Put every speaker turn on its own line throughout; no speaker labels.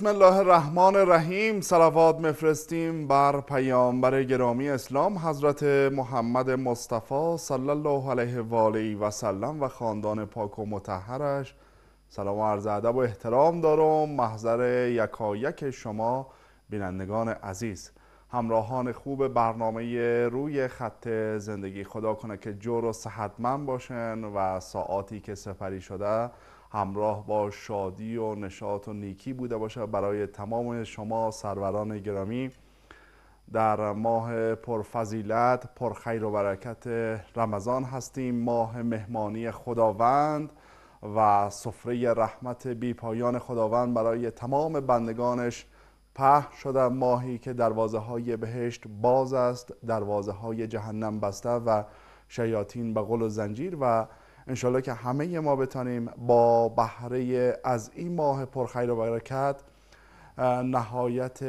بسم الله الرحمن الرحیم سلوات مفرستیم بر پیامبر گرامی اسلام حضرت محمد مصطفی صلی الله علیه و آله و سلم و خاندان پاک و مطهرش سلام و عرض ادب و احترام دارم محضر یکایک شما بینندگان عزیز همراهان خوب برنامه روی خط زندگی خدا کنه که جور و صحتمند باشن و ساعاتی که سفری شده همراه با شادی و نشاط و نیکی بوده باشه برای تمام شما سروران گرامی در ماه پرفضیلت خیر و برکت رمضان هستیم ماه مهمانی خداوند و سفره رحمت بی پایان خداوند برای تمام بندگانش په شده ماهی که دروازه های بهشت باز است دروازه های جهنم بسته و شیاطین به قل و زنجیر و انشالله که همه ما بتانیم با بهره از این ماه پرخیر و برکت نهایت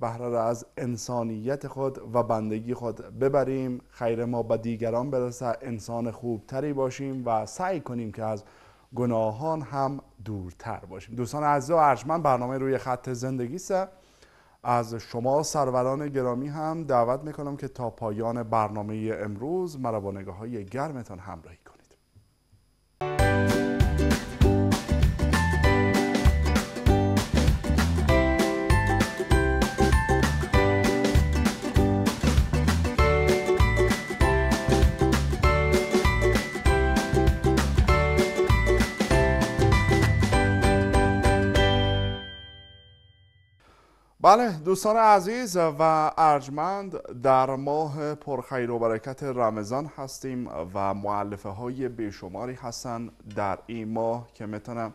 بهره را از انسانیت خود و بندگی خود ببریم خیر ما به دیگران برسه انسان خوبتری باشیم و سعی کنیم که از گناهان هم دورتر باشیم دوستان عزیز و ارجمند برنامه روی خط زندگی سه از شما سروران گرامی هم دعوت میکنم که تا پایان برنامه امروز مرا با نگاه های گرمتان همراهی بله دوستان عزیز و ارجمند در ماه پرخیر و برکت رمضان هستیم و معلفه های بیشماری هستند در این ماه که میتونم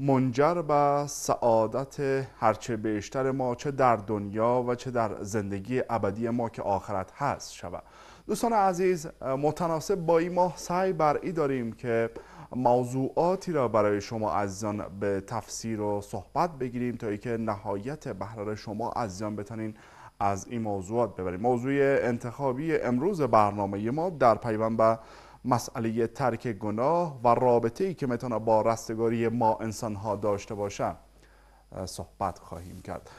منجر به سعادت هرچه بیشتر ما چه در دنیا و چه در زندگی ابدی ما که آخرت هست شود دوستان عزیز متناسب با این ماه سعی بر ای داریم که موضوعاتی را برای شما عزیزان به تفسیر و صحبت بگیریم تا اینکه نهایت بهره شما عزیزان بتانین از این موضوعات ببریم موضوع انتخابی امروز برنامه ما در پیوند به مسئله ترک گناه و رابطه ای که میتونه با رستگاری ما انسان ها داشته باشه صحبت خواهیم کرد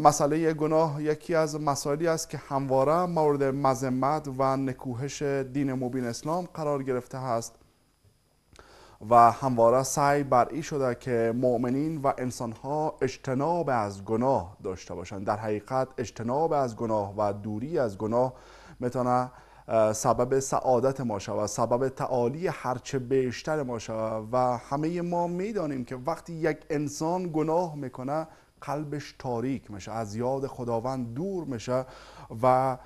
مسئله گناه یکی از مسائلی است که همواره مورد مذمت و نکوهش دین مبین اسلام قرار گرفته است و همواره سعی بر این شده که مؤمنین و انسانها اجتناب از گناه داشته باشند در حقیقت اجتناب از گناه و دوری از گناه میتونه سبب سعادت ما شود سبب تعالی هرچه بیشتر ما شود و همه ما میدانیم که وقتی یک انسان گناه میکنه قلبش تاریک میشه از یاد خداوند دور میشه و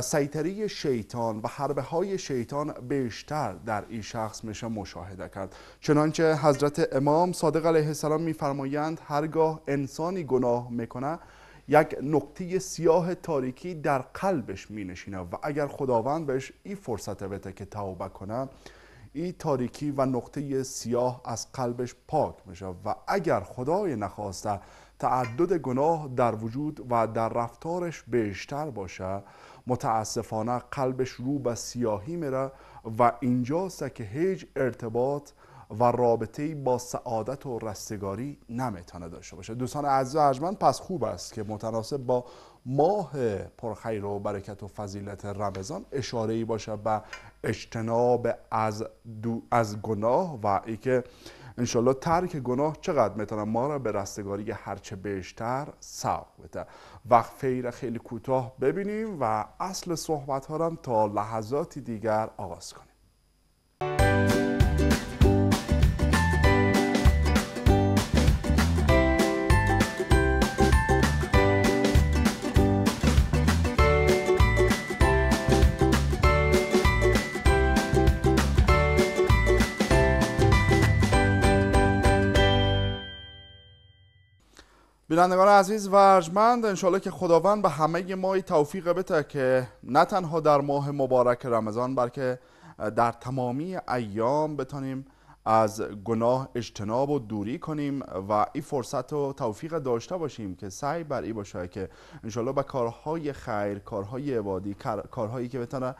سیطره شیطان و حربه های شیطان بیشتر در این شخص میشه مشاهده کرد چنانچه حضرت امام صادق علیه السلام میفرمایند هرگاه انسانی گناه میکنه یک نقطه سیاه تاریکی در قلبش مینشینه و اگر خداوند بهش این فرصت بده که توبه کنه این تاریکی و نقطه سیاه از قلبش پاک میشه و اگر خدای نخواسته تعدد گناه در وجود و در رفتارش بیشتر باشه متاسفانه قلبش رو به سیاهی میره و اینجاست که هیچ ارتباط و رابطه با سعادت و رستگاری نمیتونه داشته باشه دوستان عزیز ارجمند پس خوب است که متناسب با ماه پرخیر و برکت و فضیلت رمضان اشاره ای باشه به اجتناب از, از گناه و اینکه انشالله ترک گناه چقدر میتونه ما را به رستگاری هرچه بیشتر سوق بده وقت را خیلی کوتاه ببینیم و اصل صحبت ها را تا لحظاتی دیگر آغاز کنیم بینندگان عزیز و ارجمند انشالله که خداوند به همه ما توفیق بده که نه تنها در ماه مبارک رمضان بلکه در تمامی ایام بتانیم از گناه اجتناب و دوری کنیم و این فرصت و توفیق داشته باشیم که سعی بر این باشه که انشالله به کارهای خیر کارهای عبادی کارهایی که بتانه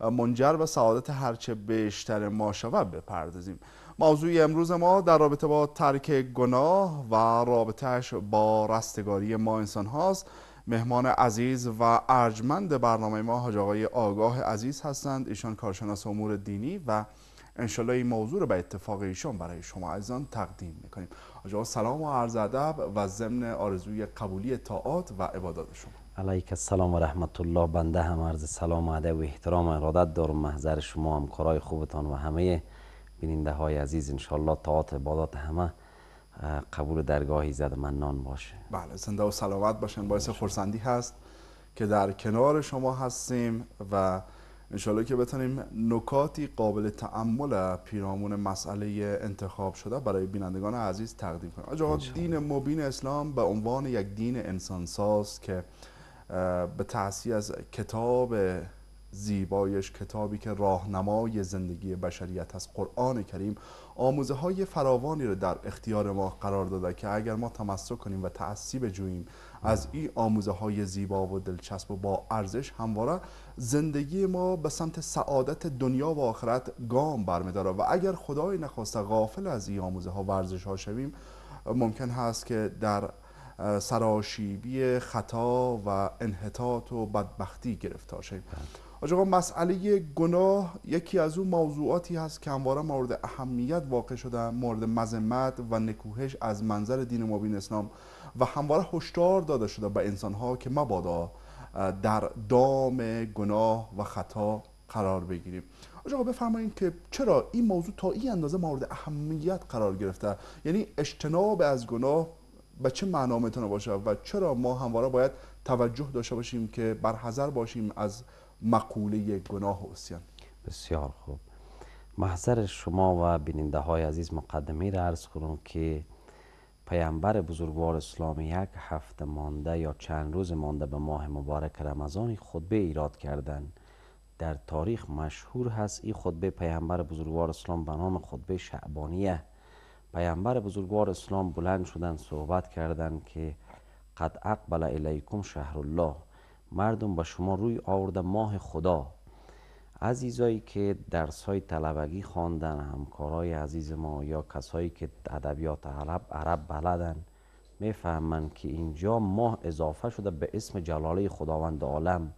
منجر و سعادت هرچه بیشتر ما شود بپردازیم موضوع امروز ما در رابطه با ترک گناه و رابطهش با رستگاری ما انسان هاست مهمان عزیز و ارجمند برنامه ما حاج آقای آگاه عزیز هستند ایشان کارشناس امور دینی و انشالله این موضوع رو به اتفاق ایشان برای شما عزیزان تقدیم میکنیم آقا سلام و عرض ادب و ضمن آرزوی قبولی طاعات و عبادات شما
علیک السلام و رحمت الله بنده هم عرض سلام و ادب و احترام و ارادت دارم محضر شما کارهای خوبتان و همه بیننده های عزیز انشالله تاعت عبادات همه قبول درگاهی زد منان باشه
بله زنده و سلامت باشن باعث خورسندی هست که در کنار شما هستیم و انشالله که بتونیم نکاتی قابل تعمل پیرامون مسئله انتخاب شده برای بینندگان عزیز تقدیم کنیم آجا دین مبین اسلام به عنوان یک دین انسانساز که به تحصیل از کتاب زیبایش کتابی که راهنمای زندگی بشریت از قرآن کریم آموزه های فراوانی را در اختیار ما قرار داده که اگر ما تمسک کنیم و تعصیب جوییم از این آموزه های زیبا و دلچسب و با ارزش همواره زندگی ما به سمت سعادت دنیا و آخرت گام برمیداره و اگر خدای نخواسته غافل از این آموزه ها و ارزش ها شویم ممکن هست که در سراشیبی خطا و انحطاط و بدبختی گرفتار شویم بله. آقا مسئله گناه یکی از اون موضوعاتی هست که همواره مورد اهمیت واقع شده مورد مذمت و نکوهش از منظر دین مبین اسلام و همواره هشدار داده شده به انسانها که مبادا در دام گناه و خطا قرار بگیریم آقا بفرمایید که چرا این موضوع تا این اندازه مورد اهمیت قرار گرفته یعنی اجتناب از گناه به چه معنا میتونه باشه و چرا ما همواره باید توجه داشته باشیم که برحذر باشیم از مقوله گناه و
بسیار خوب محضر شما و بیننده های عزیز مقدمه را عرض کنم که پیامبر بزرگوار اسلام یک هفته مانده یا چند روز مانده به ماه مبارک رمضان خطبه ایراد کردن در تاریخ مشهور هست این خطبه پیامبر بزرگوار اسلام به نام خطبه شعبانیه پیامبر بزرگوار اسلام بلند شدن صحبت کردند که قد اقبل علیکم شهر الله مردم با شما روی آورده ماه خدا عزیزایی که درس های طلبگی خواندن همکارای عزیز ما یا کسایی که ادبیات عرب عرب بلدن میفهمن که اینجا ماه اضافه شده به اسم جلاله خداوند عالم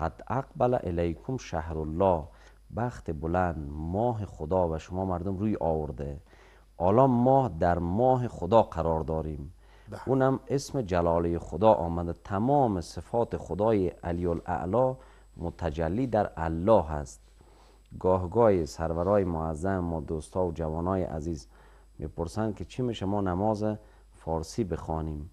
قد اقبل الیکم شهر الله بخت بلند ماه خدا و شما مردم روی آورده الان ماه در ماه خدا قرار داریم اونم اسم جلاله خدا آمده تمام صفات خدای علی الاعلا متجلی در الله هست گاه سرورای معظم ما دوستا و جوانای عزیز میپرسند که چی میشه ما نماز فارسی بخوانیم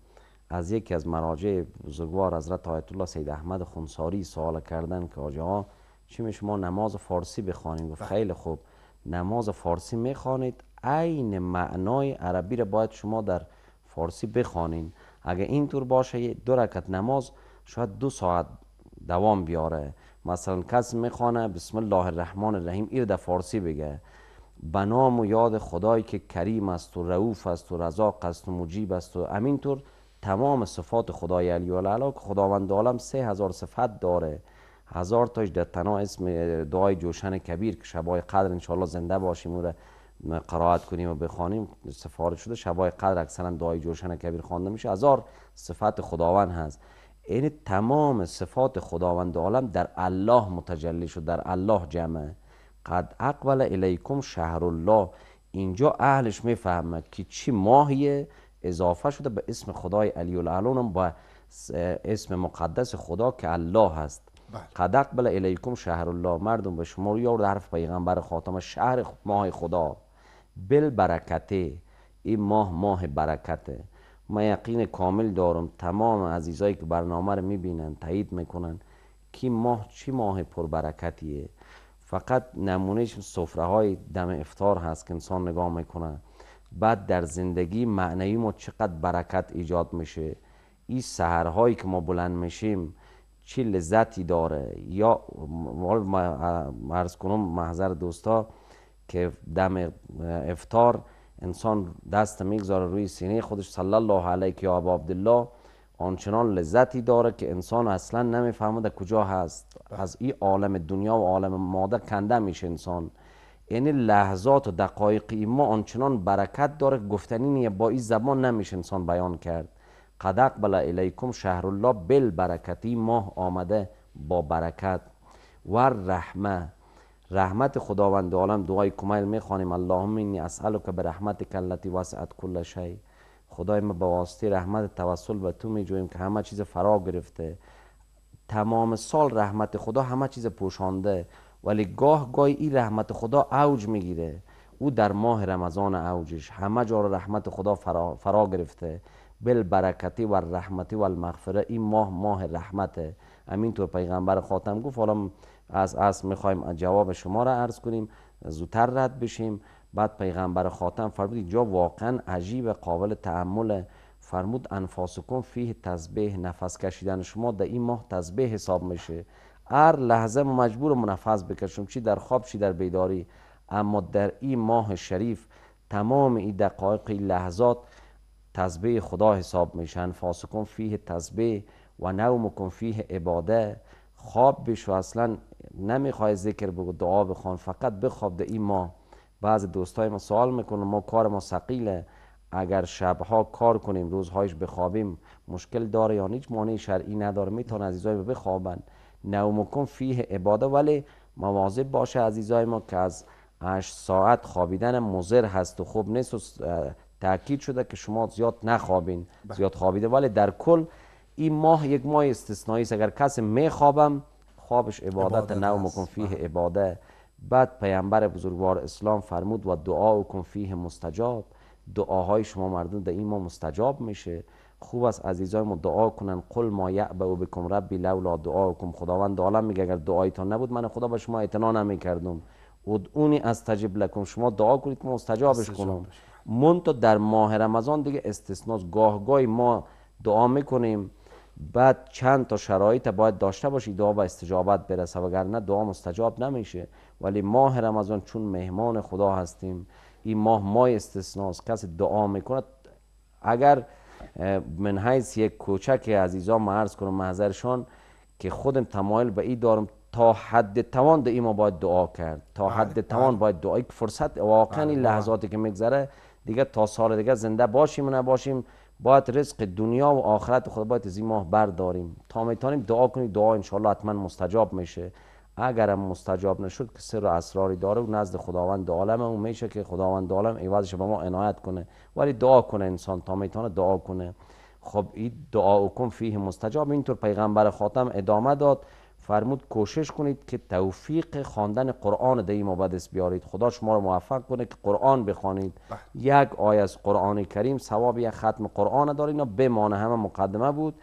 از یکی از مراجع بزرگوار حضرت آیت الله سید احمد خونساری سوال کردن که آجا چی میشه ما نماز فارسی بخوانیم گفت بله. خیلی خوب نماز فارسی میخوانید عین معنای عربی را باید شما در فارسی بخوانین اگه اینطور باشه دو رکت نماز شاید دو ساعت دوام بیاره مثلا کس میخوانه بسم الله الرحمن الرحیم ایر در فارسی بگه به نام و یاد خدایی که کریم است و رعوف است و رزاق است و مجیب است و طور تمام صفات خدای علی و که خداوند عالم سه هزار صفت داره هزار تاش در تنها اسم دعای جوشن کبیر که شبای قدر انشاءالله زنده باشیم او قرائت کنیم و بخوانیم سفارش شده شبای قدر اکثرا دعای جوشن کبیر خوانده میشه هزار صفت خداوند هست این یعنی تمام صفات خداوند عالم در الله متجلی شد در الله جمع قد اقبل الیکم شهر الله اینجا اهلش میفهمد که چی ماهیه اضافه شده به اسم خدای علی العلون با اسم مقدس خدا که الله هست بله. قد اقبل الیکم شهر الله مردم به شما رو در حرف پیغمبر خاتم شهر ماه خدا بل برکته این ماه ماه برکته من یقین کامل دارم تمام عزیزایی که برنامه رو میبینن تایید میکنن که ماه چی ماه پر پربرکتیه فقط نمونهش صفره های دم افتار هست که انسان نگاه میکنه بعد در زندگی معنی ما چقدر برکت ایجاد میشه این سهرهایی که ما بلند میشیم چه لذتی داره یا مارس کنم محضر دوستا که دم افتار انسان دست میگذاره روی سینه خودش صلی الله علیه که عبد عبدالله آنچنان لذتی داره که انسان اصلا نمیفهمه در کجا هست از این عالم دنیا و عالم ماده کنده میشه انسان این لحظات و دقایق ما آنچنان برکت داره گفتنی نیه با این زبان نمیشه انسان بیان کرد قدق بلا الیکم شهر الله بل برکتی ماه آمده با برکت و رحمه رحمت خداوند عالم دعای کمیل میخوانیم اللهم اینی اسالو که به رحمت کلتی وسعت کل شی خدای ما به واسطه رحمت توسل به تو میجوییم که همه چیز فرا گرفته تمام سال رحمت خدا همه چیز پوشانده ولی گاه گاه این رحمت خدا اوج میگیره او در ماه رمضان اوجش همه جا رحمت خدا فرا, فرا گرفته برکتی و رحمتی و المغفره این ماه ماه رحمته همینطور پیغمبر خاتم گفت حالا از از میخوایم جواب شما را عرض کنیم زودتر رد بشیم بعد پیغمبر خاتم فرمود جا واقعا عجیب قابل تحمل فرمود انفاسکم فیه تسبیح نفس کشیدن شما در این ماه تسبیح حساب میشه هر لحظه ما مجبور منفس بکشم چی در خواب چی در بیداری اما در این ماه شریف تمام این دقایق لحظات تسبیح خدا حساب میشن کن فیه تسبیح و کن فیه عباده خواب بشو اصلا نمیخوای ذکر بگو دعا بخوان فقط بخواب ده این ما بعض دوستای ما سوال میکنه ما کار ما سقیله اگر شبها کار کنیم روزهایش بخوابیم مشکل داره یا هیچ مانع شرعی نداره میتونه عزیزای ما بخوابن نومکن فیه عباده ولی مواظب باشه عزیزای ما که از 8 ساعت خوابیدن مضر هست و خوب نیست و تاکید شده که شما زیاد نخوابین بله. زیاد خوابیده ولی در کل این ماه یک ماه استثنایی اگر کسی میخوابم خوابش عبادت نوم کن فیه عباده بعد پیامبر بزرگوار اسلام فرمود و دعا کن فیه مستجاب دعاهای شما مردم در این ما مستجاب میشه خوب است عزیزای ما دعا کنن قل ما یعبه و بکم ربی لولا دعا کن خداوند عالم میگه اگر دعایتان نبود من خدا به شما اعتنا نمیکردم ادعونی از تجیب لکم شما دعا کنید مستجابش کنم من تو در ماه رمضان دیگه گاه گاهگاهی ما دعا میکنیم بعد چند تا شرایط باید داشته باشی دعا به استجابت برسه وگرنه دعا مستجاب نمیشه ولی ماه رمضان چون مهمان خدا هستیم این ماه ماه استثناست کس دعا میکنه اگر من حیث یک کوچک عزیزا ما عرض کنم محضرشان که خودم تمایل به این دارم تا حد توان در ما باید دعا کرد تا بله، حد بله. توان باید دعا فرصت واقعا بله، این لحظاتی که میگذره دیگه تا سال دیگه زنده باشیم و نباشیم باید رزق دنیا و آخرت خدا باید از این ماه برداریم تا میتونیم دعا کنیم دعا انشالله حتما مستجاب میشه اگرم مستجاب نشد که سر و اسراری داره و نزد خداوند عالم اون میشه که خداوند عالم عوضش به ما عنایت کنه ولی دعا کنه انسان تا میتونه دعا کنه خب این دعا کن فیه مستجاب اینطور پیغمبر خاتم ادامه داد فرمود کوشش کنید که توفیق خواندن قرآن در ما به بیارید خدا شما را موفق کنه که قرآن بخوانید بله. یک آیه از قرآن کریم ثواب یک ختم قرآن داره اینا بمانه همه مقدمه بود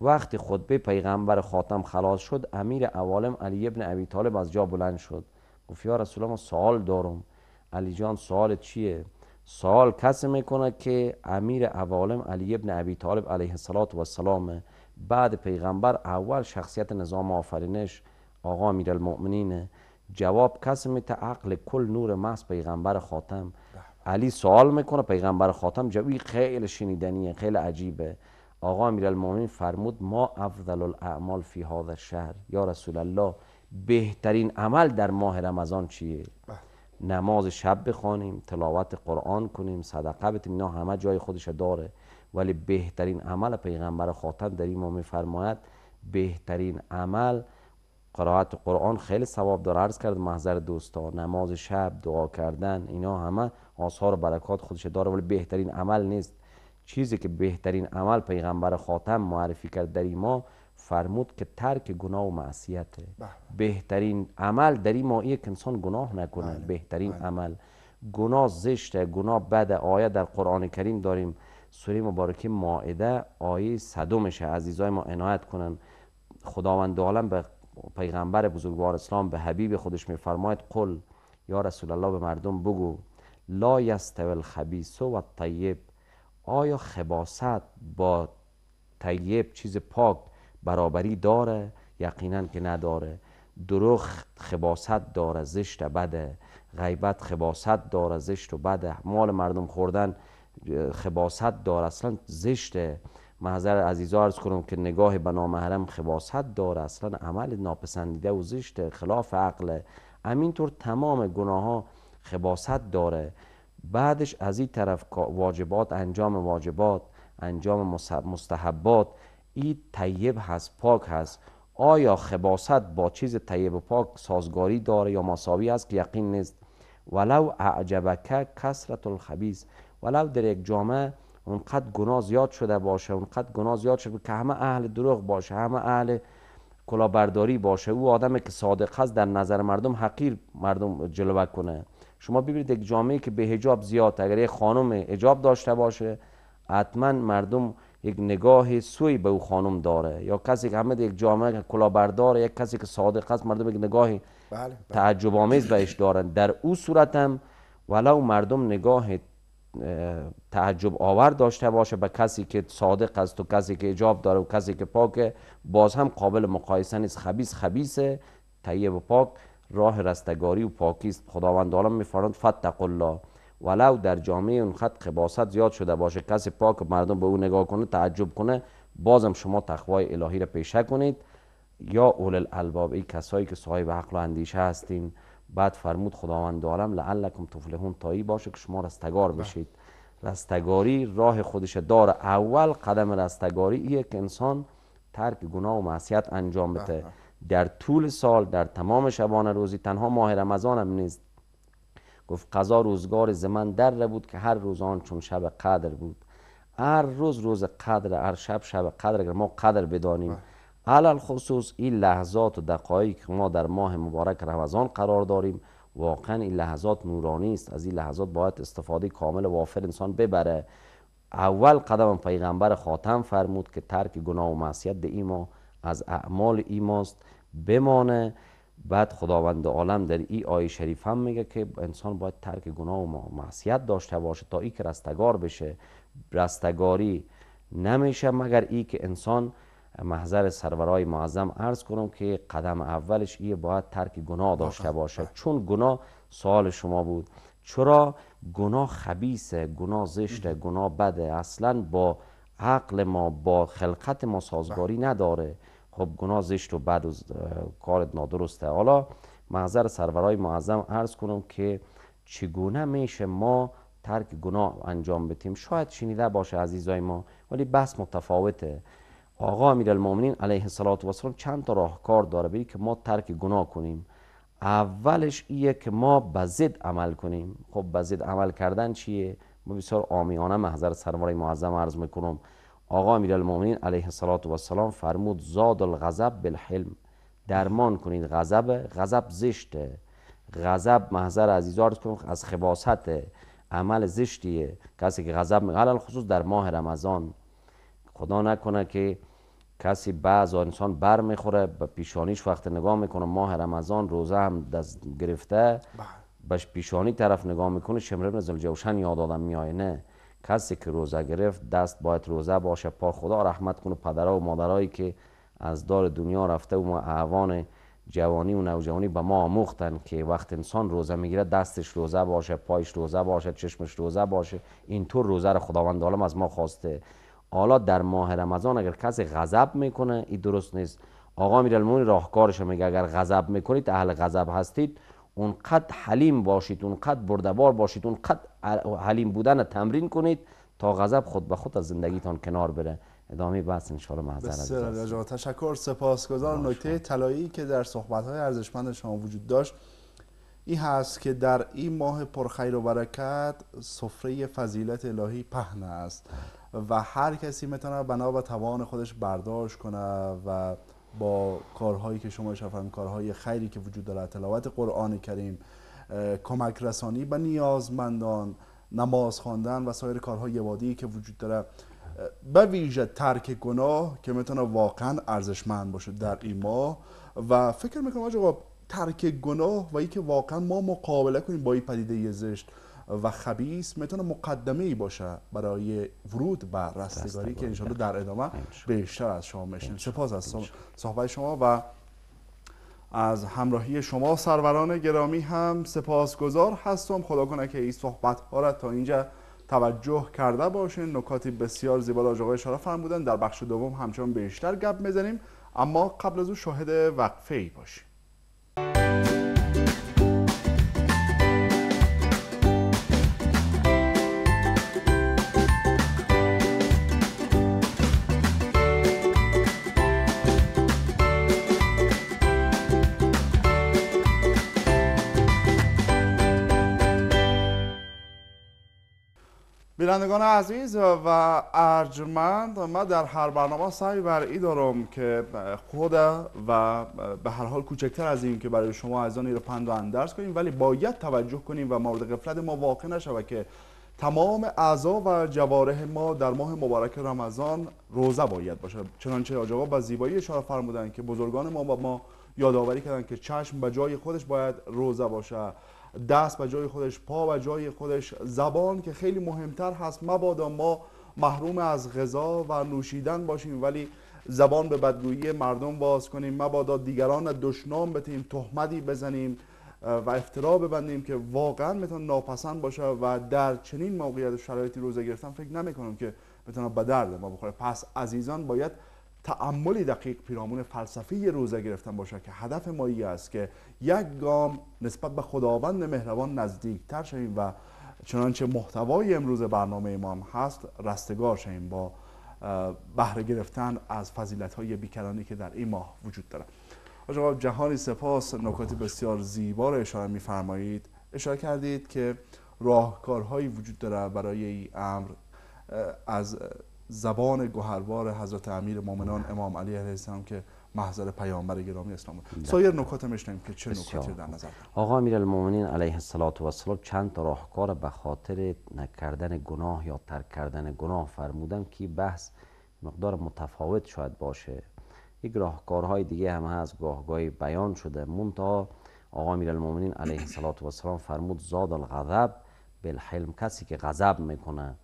وقتی خطبه پیغمبر خاتم خلاص شد امیر اوالم علی ابن ابی طالب از جا بلند شد گفت یا رسول الله سوال دارم علی جان چیه سوال کسی میکنه که امیر عوالم علی ابن ابی طالب علیه السلام بعد پیغمبر اول شخصیت نظام آفرینش آقا میرالمؤمنینه جواب کسی میت عقل کل نور محض پیغمبر خاتم بله. علی سوال میکنه پیغمبر خاتم جوی خیلی شنیدنیه خیلی عجیبه آقا امیرالمومنین فرمود ما افضل الاعمال فی هذا الشهر یا رسول الله بهترین عمل در ماه رمضان چیه بله. نماز شب بخوانیم تلاوت قرآن کنیم صدقه بتیم اینا همه جای خودش داره ولی بهترین عمل پیغمبر خاتم در این ما فرماید بهترین عمل قرائت قرآن خیلی ثواب داره عرض کرد محضر دوستان نماز شب دعا کردن اینا همه آثار و برکات خودش داره ولی بهترین عمل نیست چیزی که بهترین عمل پیغمبر خاتم معرفی کرد در ما فرمود که ترک گناه و معصیت بله. بهترین عمل در این مایه انسان گناه نکنه بله. بهترین بله. عمل گناه زشته گناه بده آیه در قرآن کریم داریم سوره مبارکه مائده آیه صدومشه عزیزای ما عنایت کنن خداوند عالم به پیغمبر بزرگوار اسلام به حبیب خودش میفرماید قل یا رسول الله به مردم بگو لا یستو الخبیث و طیب آیا خباست با طیب چیز پاک برابری داره یقینا که نداره دروغ خباست داره زشت بده غیبت خباست داره زشت و بده مال مردم خوردن خباست داره اصلا زشته محضر عزیزا ارز کنم که نگاه به نامحرم خباست داره اصلا عمل ناپسندیده و زشته خلاف عقله همینطور تمام گناه ها خباست داره بعدش از این طرف واجبات انجام واجبات انجام مستحبات این طیب هست پاک هست آیا خباست با چیز طیب و پاک سازگاری داره یا مساوی است که یقین نیست ولو اعجبک کسرت الخبیث ولو در یک جامعه اونقدر گناه زیاد شده باشه اونقدر گناه زیاد شده که همه اهل دروغ باشه همه اهل کلاهبرداری باشه او آدمی که صادق هست در نظر مردم حقیر مردم جلوه کنه شما ببینید یک جامعه که به حجاب زیاد اگر یک خانم حجاب داشته باشه حتما مردم یک نگاه سوی به او خانم داره یا کسی که همه یک جامعه که کلاهبردار یک کسی که صادق هست، مردم یک نگاهی بله، بله. تعجب آمیز بهش دارن در او صورتم ولو مردم نگاه تعجب آور داشته باشه به کسی که صادق است و کسی که اجاب داره و کسی که پاکه باز هم قابل مقایسه نیست خبیس خبیسه طیب و پاک راه رستگاری و پاکی است خداوند عالم میفرماند فتق الله ولو در جامعه اون خط خباست زیاد شده باشه کسی پاک مردم به او نگاه کنه تعجب کنه بازم شما تقوای الهی را پیشه کنید یا اول الالباب ای کسایی که صاحب عقل و اندیشه هستیم بعد فرمود خداوند عالم لعلکم تفلحون تایی باشه که شما رستگار بله. بشید رستگاری راه خودش داره اول قدم رستگاری ایه که انسان ترک گناه و معصیت انجام بله. بده در طول سال در تمام شبانه روزی تنها ماه رمضان هم نیست گفت قضا روزگار زمن در بود که هر روز آن چون شب قدر بود هر روز روز قدر هر شب شب قدر اگر ما قدر بدانیم بله. علال خصوص این لحظات و دقایق ما در ماه مبارک رمضان قرار داریم واقعا این لحظات نورانی است از این لحظات باید استفاده کامل و وافر انسان ببره اول قدم پیغمبر خاتم فرمود که ترک گناه و معصیت ده ایما از اعمال ایماست بمانه بعد خداوند عالم در ای آیه شریف هم میگه که انسان باید ترک گناه و معصیت داشته باشه تا ای که رستگار بشه رستگاری نمیشه مگر ای که انسان محضر سرورای معظم عرض کنم که قدم اولش ایه باید ترک گناه داشته باشه چون گناه سوال شما بود چرا گناه خبیسه گناه زشته گناه بده اصلا با عقل ما با خلقت ما سازگاری بله. نداره خب گناه زشت و بد و کارت نادرسته حالا محضر سرورای معظم عرض کنم که چگونه میشه ما ترک گناه انجام بتیم شاید شنیده باشه عزیزای ما ولی بس متفاوته آقا امیرالمومنین علیه السلام و سلام چند تا راهکار داره به که ما ترک گناه کنیم اولش ایه که ما بزد عمل کنیم خب بزد عمل کردن چیه ما بسیار آمیانه محضر سرور معظم عرض میکنم آقا امیرالمومنین علیه السلام فرمود زاد الغضب بالحلم درمان کنید غضب غضب زشته غضب محضر عزیز عرض کنم از خباست عمل زشتیه کسی که غضب حالا خصوص در ماه رمضان خدا نکنه که کسی بعض انسان بر میخوره به پیشانیش وقت نگاه میکنه ماه رمضان روزه هم دست گرفته بله. بهش پیشانی طرف نگاه میکنه شمره ابن زلجوشن یاد آدم میایه نه کسی که روزه گرفت دست باید روزه باشه پا خدا رحمت کنه پدرها و مادرایی که از دار دنیا رفته و ما اعوان جوانی و نوجوانی به ما آموختن که وقت انسان روزه میگیره دستش روزه باشه پایش روزه باشه چشمش روزه باشه اینطور روزه رو خداوند عالم از ما خواسته حالا در ماه رمضان اگر کسی غضب میکنه این درست نیست آقا میرالمون راهکارش میگه اگر غضب میکنید اهل غضب هستید اونقدر حلیم باشید اونقدر بردبار باشید اونقدر حلیم بودن تمرین کنید تا غضب خود به خود از زندگیتان کنار بره ادامه بحث انشاءالله معذرت
تشکر سپاسگزار نکته طلایی که در های ارزشمند شما وجود داشت این هست که در این ماه خیر و برکت سفره فضیلت الهی پهن است و هر کسی میتونه بنا به توان خودش برداشت کنه و با کارهایی که شما شفرم کارهای خیری که وجود داره تلاوت قرآن کریم کمک رسانی به نیازمندان نماز خواندن و سایر کارهای عبادی که وجود داره به ویژه ترک گناه که میتونه واقعا ارزشمند باشه در این ماه و فکر میکنم آجا ترک گناه و ای که واقعا ما مقابله کنیم با این پدیده زشت و خبیس میتونه مقدمه ای باشه برای ورود به رستگاری که ان در ادامه بیشتر از شما میشن. سپاس از صحبت شما و از همراهی شما سروران گرامی هم سپاسگزار هستم خدا کنه که این صحبت ها را تا اینجا توجه کرده باشین نکاتی بسیار زیبا را آقای شرف بودن در بخش دوم همچنان بیشتر گپ میزنیم اما قبل از او شاهد وقفه ای باشیم بینندگان عزیز و ارجمند ما در هر برنامه سعی بر ای دارم که خود و به هر حال کوچکتر از این که برای شما از آن رو پند و اندرس کنیم ولی باید توجه کنیم و مورد غفلت ما واقع نشود که تمام اعضا و جواره ما در ماه مبارک رمضان روزه باید باشد چنانچه آجابا به زیبایی اشاره فرمودند که بزرگان ما با ما یادآوری کردن که چشم به جای خودش باید روزه باشد دست و جای خودش پا و جای خودش زبان که خیلی مهمتر هست مبادا ما محروم از غذا و نوشیدن باشیم ولی زبان به بدگویی مردم باز کنیم مبادا دیگران دشنام بتیم تهمتی بزنیم و افترا ببندیم که واقعا میتونه ناپسند باشه و در چنین موقعیت و شرایطی روزه گرفتن فکر نمیکنم که بتونه به درد ما بخوره پس عزیزان باید تعملی دقیق پیرامون فلسفه روزه گرفتن باشه که هدف ما ای است که یک گام نسبت به خداوند مهربان نزدیکتر شویم و چنانچه محتوای امروز برنامه ما هم هست رستگار شویم با بهره گرفتن از فضیلت های بیکرانی که در این ماه وجود دارد آقا جهانی سپاس نکات بسیار زیبا را اشاره میفرمایید اشاره کردید که راهکارهایی وجود دارد برای این امر از زبان گوهروار حضرت امیر مؤمنان امام علی علیه السلام که محضر پیامبر گرامی اسلام بود بله. سایر نکات میشنیم که چه نکاتی در نظر
آقا المومنین علیه السلام چند تا راهکار به خاطر نکردن گناه یا ترک کردن گناه فرمودن که بحث مقدار متفاوت شاید باشه یک راهکارهای دیگه هم هست گاهگاهی بیان شده مونتا آقا المومنین علیه السلام فرمود زاد الغضب بالحلم کسی که غضب میکنه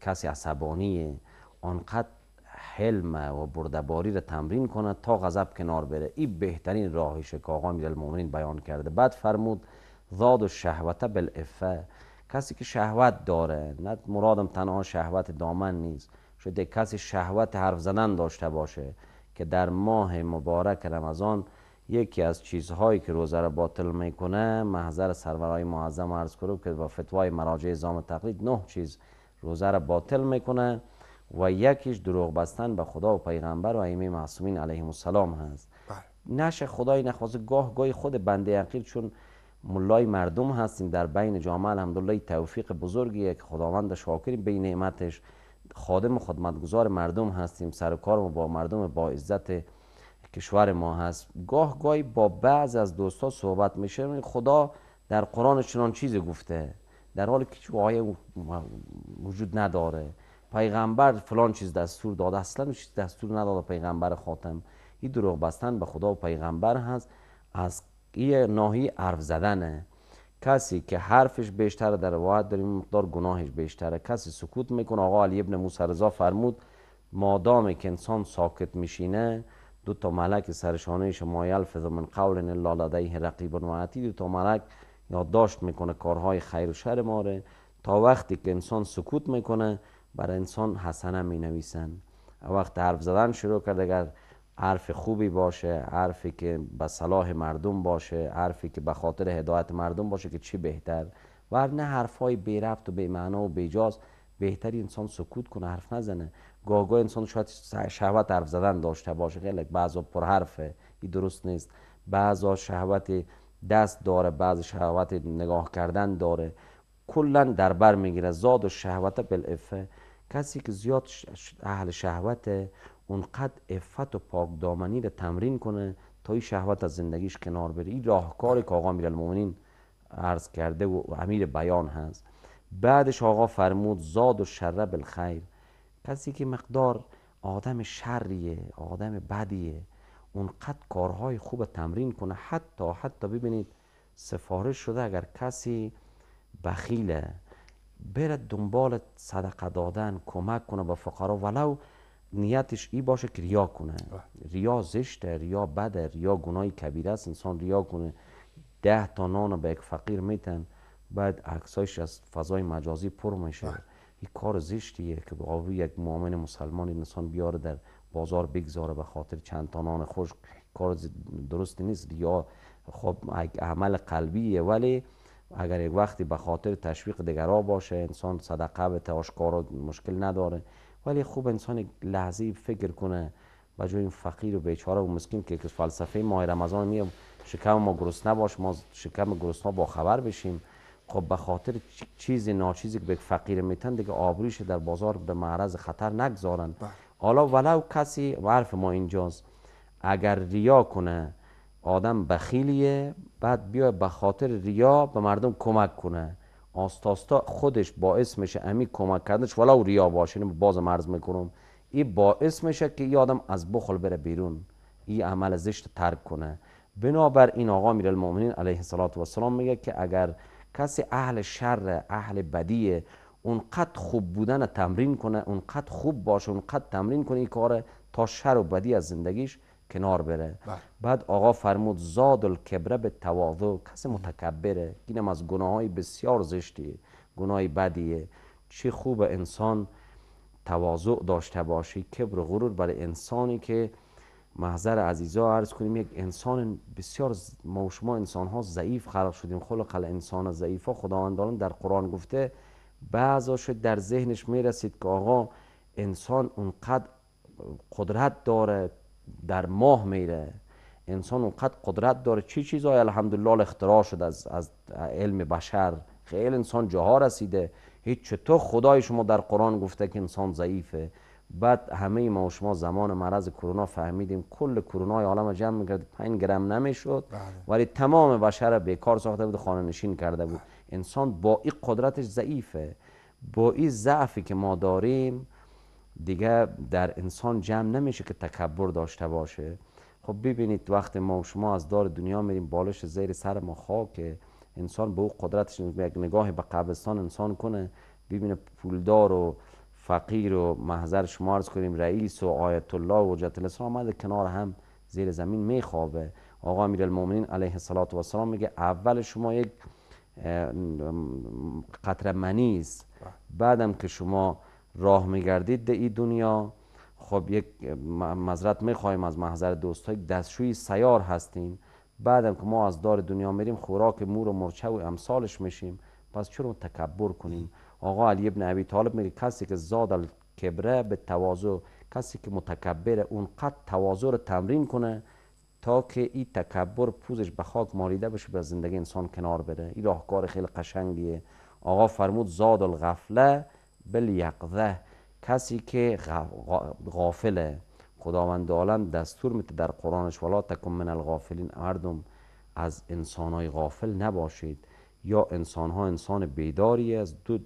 کسی عصبانی آنقدر حلم و بردباری را تمرین کنه تا غضب کنار بره این بهترین راهش که آقا امیرالمومنین بیان کرده بعد فرمود زاد و شهوت بالعفه کسی که شهوت داره نه مرادم تنها شهوت دامن نیست شده کسی شهوت حرف زدن داشته باشه که در ماه مبارک رمضان یکی از چیزهایی که روزه را باطل میکنه محضر سرورای معظم عرض کرد که با فتوای مراجع زام تقلید نه چیز روزه را باطل میکنه و یکیش دروغ بستن به خدا و پیغمبر و ائمه معصومین علیه السلام هست بله. نش خدای نخواسته گاه گاه خود بنده عقیل چون ملای مردم هستیم در بین جامعه الحمدلله توفیق بزرگیه که خداوند شاکریم به نعمتش خادم و خدمتگزار مردم هستیم سر و با مردم با عزت کشور ما هست گاه گاهی با بعض از دوستا صحبت میشه خدا در قرآن چنان چیزی گفته در حال که آیه وجود نداره پیغمبر فلان چیز دستور داده اصلا چیز دستور نداده پیغمبر خاتم این دروغ بستن به خدا و پیغمبر هست از این ناهی عرف زدنه کسی که حرفش بیشتر در روایت داریم مقدار گناهش بیشتره کسی سکوت میکنه آقا علی ابن موسی رضا فرمود مادام که انسان ساکت میشینه دو تا ملک سرشانه شمایل فضا من قول الا لدیه رقیب و دو تا ملک یادداشت میکنه کارهای خیر و شر ما تا وقتی که انسان سکوت میکنه بر انسان حسنه می نویسن وقت حرف زدن شروع کرد اگر حرف خوبی باشه حرفی که به صلاح مردم باشه حرفی که به خاطر هدایت مردم باشه که چی بهتر ورنه حرفهای بی ربط و بی معنا و جاز بهتر انسان سکوت کنه حرف نزنه گاگو انسان شاید شهوت حرف زدن داشته باشه خیلی بعضا پر حرفه این درست نیست بعضا شهوت دست داره بعض شهوت نگاه کردن داره کلا در بر میگیره زاد و شهوت بالعفه کسی که زیاد اهل شهوت اونقدر افت و پاک دامنی رو تمرین کنه تا این شهوت از زندگیش کنار بره این راهکاری که آقا امیرالمومنین عرض کرده و امیر بیان هست بعدش آقا فرمود زاد و شر بالخیر کسی که مقدار آدم شریه آدم بدیه اونقدر کارهای خوب تمرین کنه حتی حتی ببینید سفارش شده اگر کسی بخیله بره دنبال صدقه دادن کمک کنه به فقرا ولو نیتش ای باشه که ریا کنه بله. ریا زشته ریا بده ریا گناهی کبیره است انسان ریا کنه ده تا نان به یک فقیر میتن بعد عکسایش از فضای مجازی پر میشه بله. این کار زشتیه که به یک مؤمن مسلمان انسان بیاره در بازار بگذاره به خاطر چند تانان خوش کار درست نیست یا خب عمل قلبیه ولی اگر یک وقتی به خاطر تشویق دیگرا باشه انسان صدقه به آشکار مشکل نداره ولی خوب انسان لحظه فکر کنه به جای این فقیر و بیچاره و مسکین که فلسفه ماه رمضان میه شکم ما گرسنه نباش ما شکم گرسنه با خبر بشیم خب به خاطر چیز ناچیزی که به فقیر میتن دیگه آبروش در بازار به معرض خطر نگذارن بله. حالا ولو کسی و ما اینجاست اگر ریا کنه آدم بخیلیه بعد بیا به خاطر ریا به مردم کمک کنه آستاستا خودش باعث میشه امی کمک کردنش ولو ریا باشه اینو یعنی باز مرز میکنم این باعث میشه که این آدم از بخل بره بیرون این عمل زشت ترک کنه بنابر این آقا مؤمنین علیه السلام میگه که اگر کسی اهل شر اهل بدیه اونقدر خوب بودن تمرین کنه اونقدر خوب باشه اونقدر تمرین کنه این کار تا شر و بدی از زندگیش کنار بره بله. بعد آقا فرمود زاد الکبره به تواضع کس متکبره اینم از گناه های بسیار زشتی گناه بدیه چه خوب انسان تواضع داشته باشه کبر و غرور برای انسانی که محضر عزیزا عرض کنیم یک انسان بسیار ما و شما انسان ها ضعیف خلق شدیم خلق ضعیف ضعیفا خداوندان در قرآن گفته شد در ذهنش میرسید که آقا انسان اونقدر قدرت داره در ماه میره انسان اونقدر قدرت داره چی چیزای الحمدلله اختراع شد از, از علم بشر خیلی انسان جاها رسیده هیچ چطور خدای شما در قرآن گفته که انسان ضعیفه بعد همه ما و شما زمان مرض کرونا فهمیدیم کل کرونا عالم جمع میکرد 5 گرم نمیشد بله. ولی تمام بشر بیکار ساخته بود خانه نشین کرده بود انسان با این قدرتش ضعیفه با این ضعفی که ما داریم دیگه در انسان جمع نمیشه که تکبر داشته باشه خب ببینید وقت ما شما از دار دنیا میریم بالش زیر سر ما خاک انسان به او قدرتش یک نگاه به قبرستان انسان کنه ببینه پولدار و فقیر و محضر شما عرض کنیم رئیس و آیت الله و حجت الاسلام آمده کنار هم زیر زمین میخوابه آقا امیر المومنین علیه السلام میگه اول شما یک قطر منیز بعدم که شما راه میگردید در این دنیا خب یک می میخوایم از محضر دوست های دستشوی سیار هستیم بعدم که ما از دار دنیا میریم خوراک مور و مرچه و امثالش میشیم پس چرا تکبر کنیم آقا علی ابن ابی طالب میگه کسی که زاد کبره به تواضع کسی که متکبره اونقدر تواضع رو تمرین کنه تا که این تکبر پوزش به خاک مالیده بشه به زندگی انسان کنار بره این راهکار خیلی قشنگیه آقا فرمود زاد الغفله کسی که غافله خداوند عالم دستور میده در قرآنش ولا تکن من الغافلین مردم از انسانهای غافل نباشید یا انسانها انسان بیداری از دو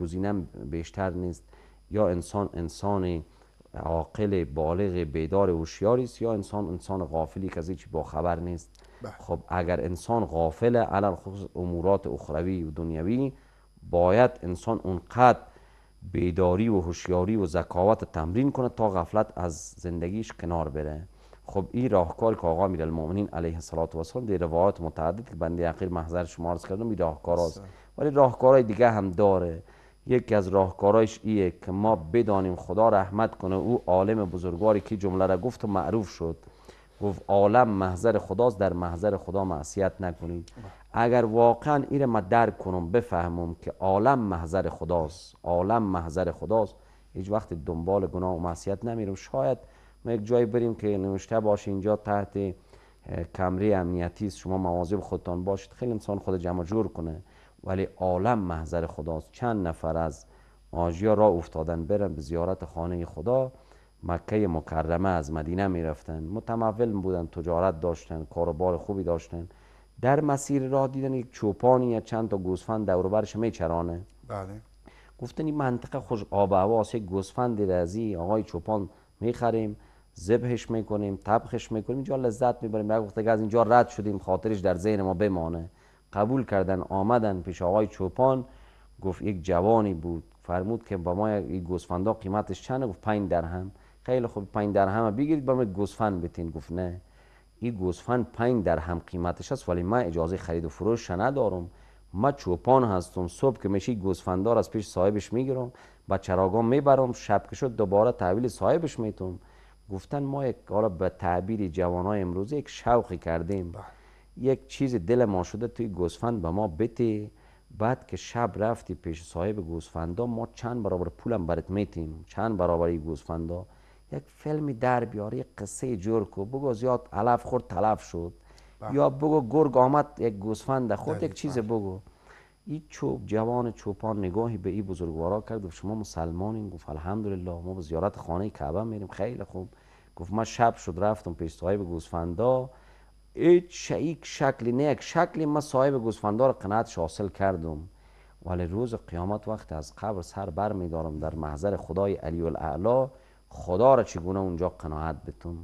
گزینه بیشتر نیست یا انسان انسانی عاقل بالغ بیدار هوشیاری است یا انسان انسان غافلی که از هیچ با خبر نیست بله. خب اگر انسان غافل علل خصوص امورات اخروی و دنیوی باید انسان اونقدر بیداری و هوشیاری و ذکاوت تمرین کنه تا غفلت از زندگیش کنار بره خب این راهکار که آقا المومنین علیه الصلاه و السلام در روایات متعدد که بنده اخیر محضر شما عرض کردم این راهکار است بله. ولی راهکارهای دیگه هم داره یکی از راهکارایش ایه که ما بدانیم خدا رحمت کنه او عالم بزرگواری که جمله را گفت و معروف شد گفت عالم محضر خداست در محضر خدا معصیت نکنید اگر واقعا این ما درک کنم بفهمم که عالم محضر خداست عالم محضر خداست هیچ وقت دنبال گناه و معصیت نمیرم شاید ما یک جایی بریم که نوشته باشه اینجا تحت کمری امنیتی است شما مواظب خودتان باشید خیلی انسان خود جمع جور کنه ولی عالم محضر خداست چند نفر از آژیا را افتادن برن به زیارت خانه خدا مکه مکرمه از مدینه رفتن متمول بودن تجارت داشتن کاروبار خوبی داشتن در مسیر راه دیدن یک چوپانی یا چند تا گوسفند دور برش چرانه بله گفتن این منطقه خوش آب و یک گوسفند رزی آقای چوپان میخریم ذبحش میکنیم تبخش میکنیم اینجا لذت میبریم یک گفته از اینجا رد شدیم خاطرش در ذهن ما بمانه قبول کردن آمدن پیش آقای چوپان گفت یک جوانی بود فرمود که با ما یک گوسفندا قیمتش چنده گفت 5 درهم خیلی خوب 5 درهم بگیرید برام گوسفند بتین گفت نه این گوسفند 5 درهم قیمتش است ولی من اجازه خرید و فروش ندارم ما چوپان هستم صبح که میشی گوسفندار از پیش صاحبش میگیرم با چراگان میبرم شب که شد دوباره تحویل صاحبش میتونم گفتن ما یک حالا به تعبیر جوانای امروزی یک شوقی کردیم بله. یک چیز دل ما شده توی گوسفند به ما بتی بعد که شب رفتی پیش صاحب گوسفندا ما چند برابر پولم برات میتیم چند برابر گوسفندا یک فلمی در بیاری قصه جور کو بگو زیاد علف خورد تلف شد بله. یا بگو گرگ آمد یک گوسفند خورد یک چیز بله. بگو این چوب جوان چوپان نگاهی به این بزرگوارا کرد و شما مسلمانین گفت الحمدلله ما به زیارت خانه کعبه میریم خیلی خوب گفت من شب شد رفتم پیش صاحب گوسفندا هیچ یک شکلی نه یک شکلی ما صاحب گوسفندار قناعت حاصل کردم ولی روز قیامت وقت از قبر سر بر دارم در محضر خدای علی الاعلا خدا را چگونه اونجا قناعت بتون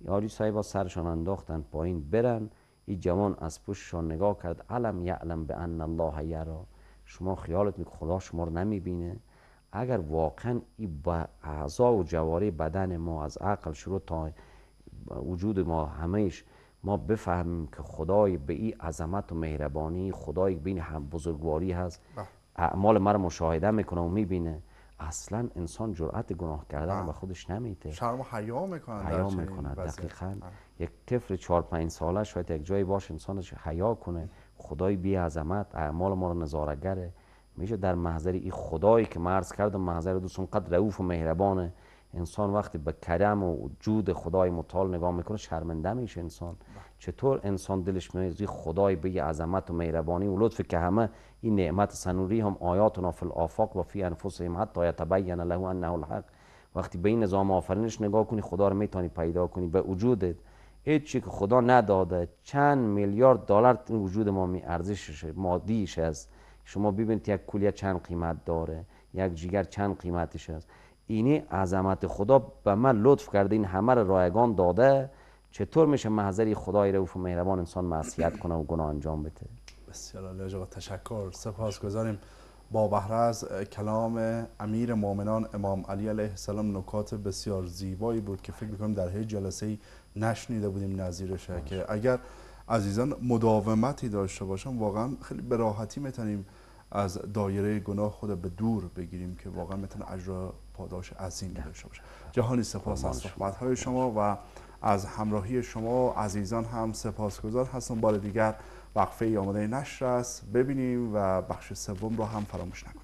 یاری صاحب سرشان انداختن پایین برن این جوان از پشتشان نگاه کرد علم یعلم به ان الله یرا شما خیالت می خدا شما رو بینه اگر واقعا این اعضا و جواره بدن ما از عقل شروع تا وجود ما همهش ما بفهمیم که خدای به این عظمت و مهربانی خدای به این هم بزرگواری هست بله. اعمال ما رو مشاهده میکنه و میبینه اصلا انسان جرأت گناه کردن به خودش نمیته. شرم حیا میکنه حیا میکنه دقیقا بله. یک طفل 4 5 ساله شاید یک جایی باش انسانش حیا کنه خدای بی عظمت اعمال ما رو نظارگره میشه در محضر این خدایی که مرز و محضر دوستون قد رعوف و مهربانه انسان وقتی به کرم و وجود خدای متعال نگاه میکنه شرمنده میشه انسان چطور انسان دلش میزی خدای به عظمت و مهربانی و لطف که همه این نعمت سنوری هم آیاتنا فی الافاق و فی انفسهم حتی یتبین له انه الحق وقتی به این نظام آفرینش نگاه کنی خدا رو میتونی پیدا کنی به وجودت هیچ که خدا نداده چند میلیارد دلار وجود ما می ارزشش مادیش است شما ببینید یک کلیه چند قیمت داره یک جگر چند قیمتش است اینی عظمت خدا به من لطف کرده این همه رایگان داده چطور میشه محضری خدای روف و مهربان انسان معصیت کنه و گناه انجام بده
بسیار عالی تشکر سپاس گذاریم با بهره از کلام امیر مؤمنان امام علی علیه السلام نکات بسیار زیبایی بود که فکر میکنم در هیچ جلسه نشنیده بودیم نظیرش که اگر عزیزان مداومتی داشته باشم واقعا خیلی به راحتی میتونیم از دایره گناه خود به دور بگیریم که واقعا میتونه اجرا پاداش عظیم داشته باشه جهانی سپاس از صحبت های شما و از همراهی شما عزیزان هم سپاسگزار هستم بار دیگر وقفه آماده نشر است ببینیم و بخش سوم را هم فراموش نکنیم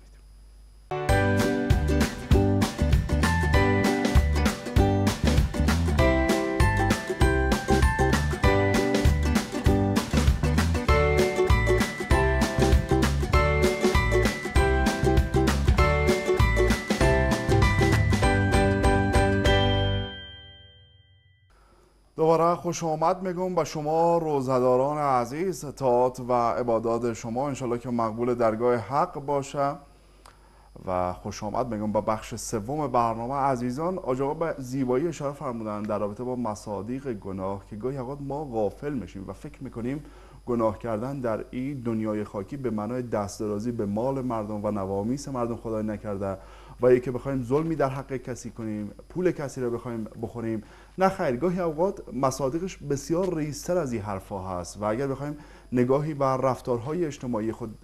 خوش آمد میگم به شما روزداران عزیز تاعت و عبادات شما انشالله که مقبول درگاه حق باشه و خوش آمد میگم به بخش سوم برنامه عزیزان آجابا به زیبایی اشاره فرمودن در رابطه با مصادیق گناه که گاهی اوقات ما غافل میشیم و فکر میکنیم گناه کردن در این دنیای خاکی به معنای دست درازی به مال مردم و نوامیس مردم خدای نکرده و که بخوایم ظلمی در حق کسی کنیم پول کسی رو بخوایم بخوریم نه خیر گاهی اوقات مصادیقش بسیار ریستر از این حرفها هست و اگر بخوایم نگاهی بر رفتارهای اجتماعی خود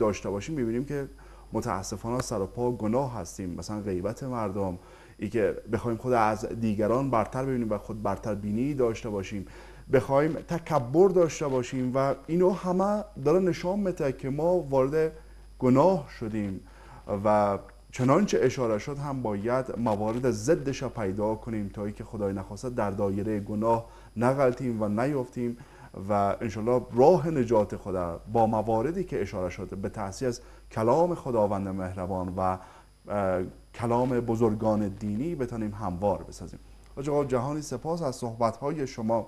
داشته باشیم می‌بینیم که متاسفانه سر و پا گناه هستیم مثلا غیبت مردم ای که بخوایم خود از دیگران برتر ببینیم و خود برتر بینی داشته باشیم بخوایم تکبر داشته باشیم و اینو همه داره نشان میده که ما وارد گناه شدیم و چنانچه اشاره شد هم باید موارد ضدش پیدا کنیم تا که خدای نخواسته در دایره گناه نغلطیم و نیفتیم و انشالله راه نجات خدا با مواردی که اشاره شده به تحصیل از کلام خداوند مهربان و کلام بزرگان دینی بتانیم هموار بسازیم آجا جهانی سپاس از صحبتهای شما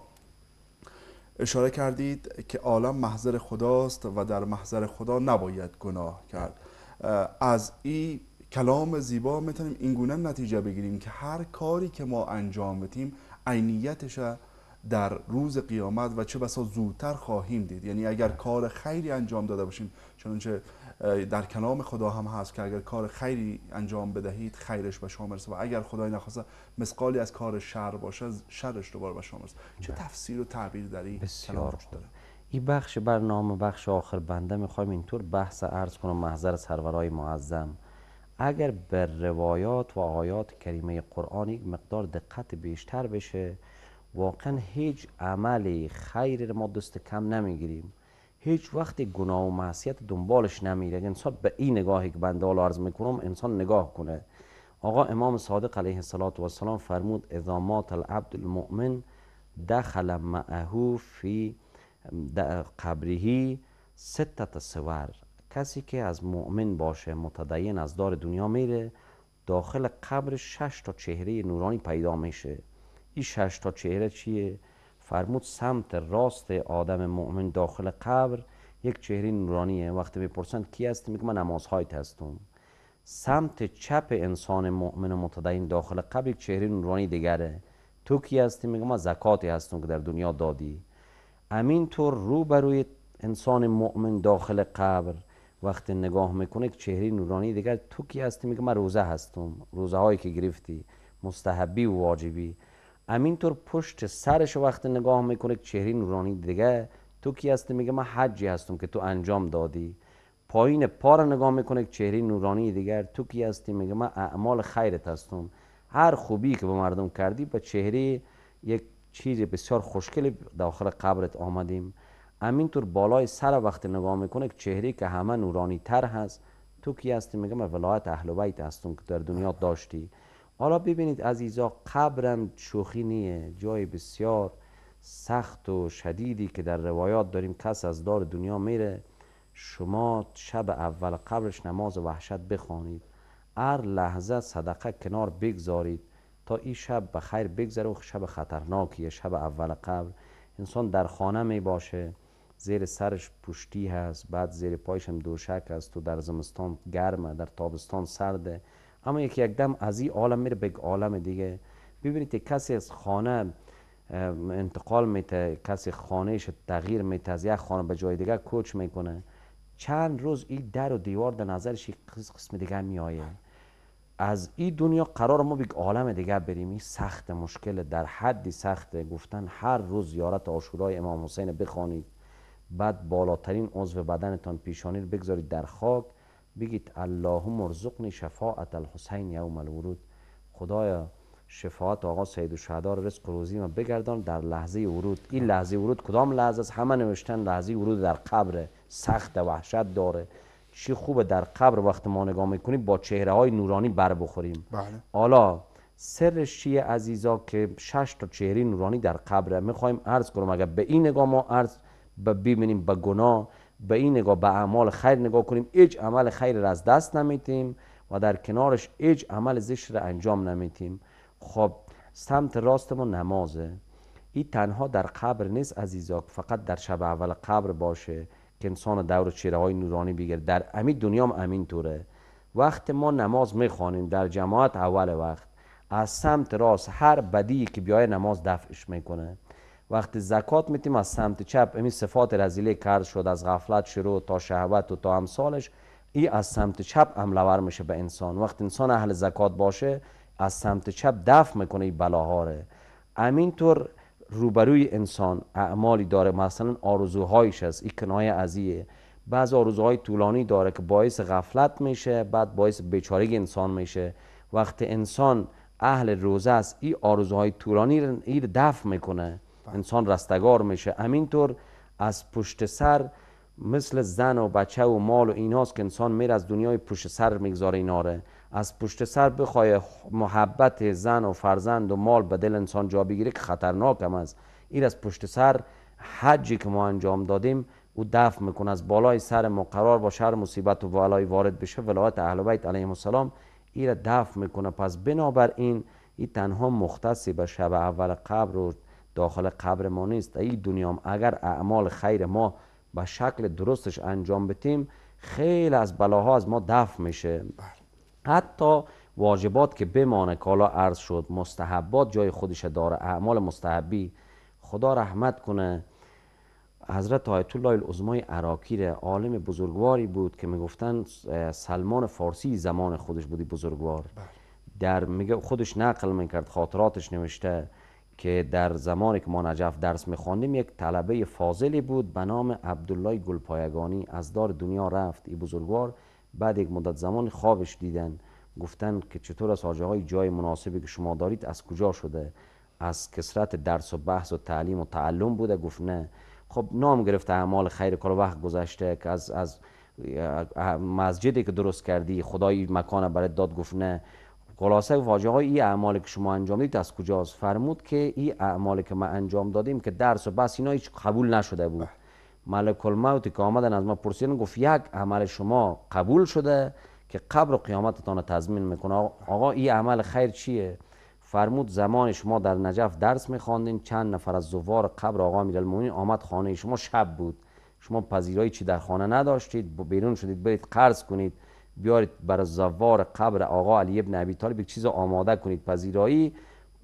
اشاره کردید که عالم محضر خداست و در محضر خدا نباید گناه کرد از این کلام زیبا میتونیم اینگونه نتیجه بگیریم که هر کاری که ما انجام بدیم عینیتش در روز قیامت و چه بسا زودتر خواهیم دید یعنی اگر کار خیری انجام داده باشیم چنانچه در کلام خدا هم هست که اگر کار خیری انجام بدهید خیرش به شما و اگر خدای نخواسته مسقالی از کار شر باشه شرش دوباره به شما چه بله. تفسیر و تعبیر در این کلام
داره این بخش برنامه بخش آخر بنده میخوایم اینطور بحث عرض کنم محضر سرورای معظم اگر به روایات و آیات کریمه قرآن یک مقدار دقت بیشتر بشه واقعا هیچ عمل خیر ما دست کم نمیگیریم هیچ وقت گناه و معصیت دنبالش نمیره انسان به این نگاهی که بنده حالا عرض میکنم انسان نگاه کنه آقا امام صادق علیه السلام و فرمود اضامات العبد المؤمن دخل معه فی قبره ستت سور کسی که از مؤمن باشه متدین از دار دنیا میره داخل قبر شش تا چهره نورانی پیدا میشه این شش تا چهره چیه؟ فرمود سمت راست آدم مؤمن داخل قبر یک چهره نورانیه وقتی میپرسند کی هست میگه من نمازهایت هستم سمت چپ انسان مؤمن متدین داخل قبر یک چهره نورانی دیگره تو کی هستی میگه من زکاتی هستم که در دنیا دادی امین طور رو بروی انسان مؤمن داخل قبر وقت نگاه میکنه که چهره نورانی دیگر تو کی هستی میگه من روزه هستم روزه هایی که گرفتی مستحبی و واجبی طور پشت سرش وقت نگاه میکنه که چهره نورانی دیگه تو کی هستی میگه من حجی هستم که تو انجام دادی پایین پا را نگاه میکنه که چهره نورانی دیگر تو کی هستی میگه من اعمال خیرت هستم هر خوبی که به مردم کردی به چهره یک چیز بسیار خوشگلی داخل قبرت آمدیم همینطور بالای سر وقت نگاه میکنه که چهره که همه نورانی تر هست تو کی هستی میگه من ولایت اهل بیت هستم که در دنیا داشتی حالا ببینید عزیزا قبرم چوخی نیه جای بسیار سخت و شدیدی که در روایات داریم کس از دار دنیا میره شما شب اول قبرش نماز وحشت بخوانید هر لحظه صدقه کنار بگذارید تا این شب به خیر بگذره و شب خطرناکیه شب اول قبر انسان در خانه می باشه زیر سرش پشتی هست بعد زیر پایش هم دوشک هست تو در زمستان گرمه در تابستان سرده اما یکی دم از این عالم میره به عالم دیگه ببینید کسی از خانه انتقال میته کسی خانهش تغییر میته از یک خانه به جای دیگه کوچ میکنه چند روز این در و دیوار در نظرش یک قسم دیگه آیه از این دنیا قرار ما به عالم دیگه بریم این سخت مشکل در حدی سخت گفتن هر روز زیارت عاشورای امام حسین بخوانید بعد بالاترین عضو تان پیشانی رو بگذارید در خاک بگید اللهم ارزقنی شفاعت الحسین یوم الورود خدایا شفاعت آقا سید و شهدار رزق روزی ما بگردان در لحظه ورود این لحظه ورود کدام لحظه است همه نوشتن لحظه ورود در قبر سخت وحشت داره چی خوبه در قبر وقت ما نگاه میکنیم با چهره های نورانی بر بخوریم بله. حالا سرش عزیزا که شش تا چهره نورانی در قبره میخوایم عرض کنم اگر به این نگاه ما عرض ببینیم به گناه به این نگاه به اعمال خیر نگاه کنیم هیچ عمل خیر را از دست نمیتیم و در کنارش هیچ عمل زشت را انجام نمیتیم خب سمت راست ما نمازه این تنها در قبر نیست عزیزا فقط در شب اول قبر باشه که انسان دور چهره های نورانی بگیره در امید دنیا هم امین طوره وقت ما نماز میخوانیم در جماعت اول وقت از سمت راست هر بدی که بیای نماز دفعش میکنه وقتی زکات میتیم از سمت چپ این صفات رزیله کرد شد از غفلت شروع تا شهوت و تا امثالش ای از سمت چپ عملور میشه به انسان وقت انسان اهل زکات باشه از سمت چپ دفع میکنه این بلاها رو طور روبروی انسان اعمالی داره مثلا آرزوهایش است این کنایه ازیه بعض آرزوهای طولانی داره که باعث غفلت میشه بعد باعث بیچارگی انسان میشه وقتی انسان اهل روزه است این آرزوهای طولانی رو دفع میکنه بله. انسان رستگار میشه همینطور از پشت سر مثل زن و بچه و مال و ایناست که انسان میره از دنیای پشت سر میگذاره ایناره از پشت سر بخوای محبت زن و فرزند و مال به دل انسان جا بگیره که خطرناک هم است این از پشت سر حجی که ما انجام دادیم او دفع میکنه از بالای سر ما قرار با شر مصیبت و بالای وارد بشه ولایت اهل بیت علیه السلام این را دفع میکنه پس بنابر این این تنها مختصی به شب اول قبر و داخل قبر ما نیست این دنیام اگر اعمال خیر ما به شکل درستش انجام بتیم خیلی از بلاها از ما دفع میشه بله. حتی واجبات که بمانه کالا عرض شد مستحبات جای خودش داره اعمال مستحبی خدا رحمت کنه حضرت آیت الله العظمای عراقی عالم بزرگواری بود که میگفتن سلمان فارسی زمان خودش بودی بزرگوار بله. در میگه خودش نقل میکرد خاطراتش نوشته که در زمانی که ما نجف درس میخواندیم یک طلبه فاضلی بود به نام عبدالله گلپایگانی از دار دنیا رفت این بزرگوار بعد یک مدت زمان خوابش دیدن گفتن که چطور از آجاهای های جای مناسبی که شما دارید از کجا شده از کسرت درس و بحث و تعلیم و تعلم بوده گفت نه خب نام گرفته اعمال خیر کار وقت گذشته که از از مسجدی که درست کردی خدای مکان برات داد گفت نه خلاصه واجه های این اعمالی که شما انجام دید از کجاست فرمود که این اعمالی که ما انجام دادیم که درس و بس اینا هیچ قبول نشده بود ملک الموت که آمدن از ما پرسیدن گفت یک عمل شما قبول شده که قبر و قیامتتان تضمین میکنه آقا این عمل خیر چیه فرمود زمان شما در نجف درس میخواندین چند نفر از زوار قبر آقا امیرالمومنین آمد خانه شما شب بود شما پذیرایی چی در خانه نداشتید بیرون شدید برید قرض کنید بیارید برای زوار قبر آقا علی ابن ابی طالب یک چیز آماده کنید پذیرایی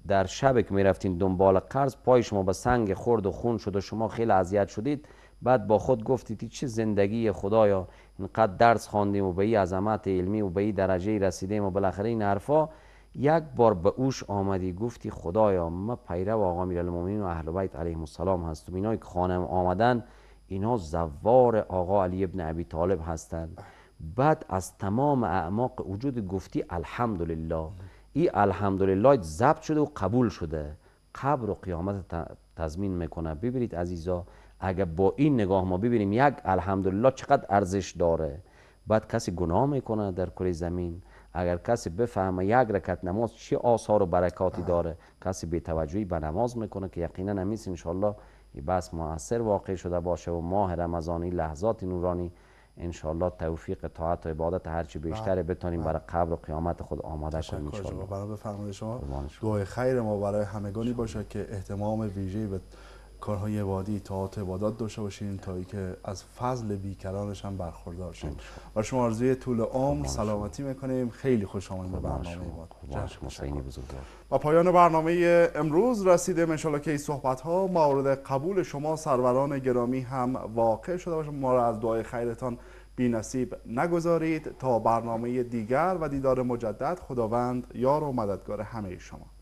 در شب که میرفتین دنبال قرض پای شما به سنگ خورد و خون شد و شما خیلی اذیت شدید بعد با خود گفتید چه زندگی خدایا اینقدر درس خواندیم و به این عظمت علمی و به این درجه رسیدیم و بالاخره این حرفا یک بار به اوش آمدی گفتی خدایا ما پیرو آقا میرالمومنین و اهل بیت علیهم السلام هستم اینا که خانم آمدن اینا زوار آقا علی ابن ابی طالب هستند بعد از تمام اعماق وجود گفتی الحمدلله این الحمدلله ضبط شده و قبول شده قبر و قیامت تضمین میکنه ببینید عزیزا اگر با این نگاه ما ببینیم یک الحمدلله چقدر ارزش داره بعد کسی گناه میکنه در کره زمین اگر کسی بفهمه یک رکت نماز چه آثار و برکاتی داره کسی به توجهی به نماز میکنه که یقینا نمیس انشالله بس موثر واقع شده باشه و ماه رمضانی لحظات نورانی انشالله توفیق طاعت و عبادت هرچی بیشتر بله. بتانیم بله. برای قبر و قیامت خود آماده کنیم انشالله
برای بفرمایید شما دعای خیر ما برای همگانی باشه که اهتمام ویژه به کارهای عبادی تاعت عبادات داشته باشین تا که از فضل بیکرانش هم برخوردار شین و شما عرضوی طول عمر سلامتی میکنیم خیلی خوش آمدید به برنامه ما و پایان برنامه امروز رسیده منشالا که این صحبت ها مورد قبول شما سروران گرامی هم واقع شده باشه ما را از دعای خیرتان بی نصیب نگذارید تا برنامه دیگر و دیدار مجدد خداوند یار و مددگار همه شما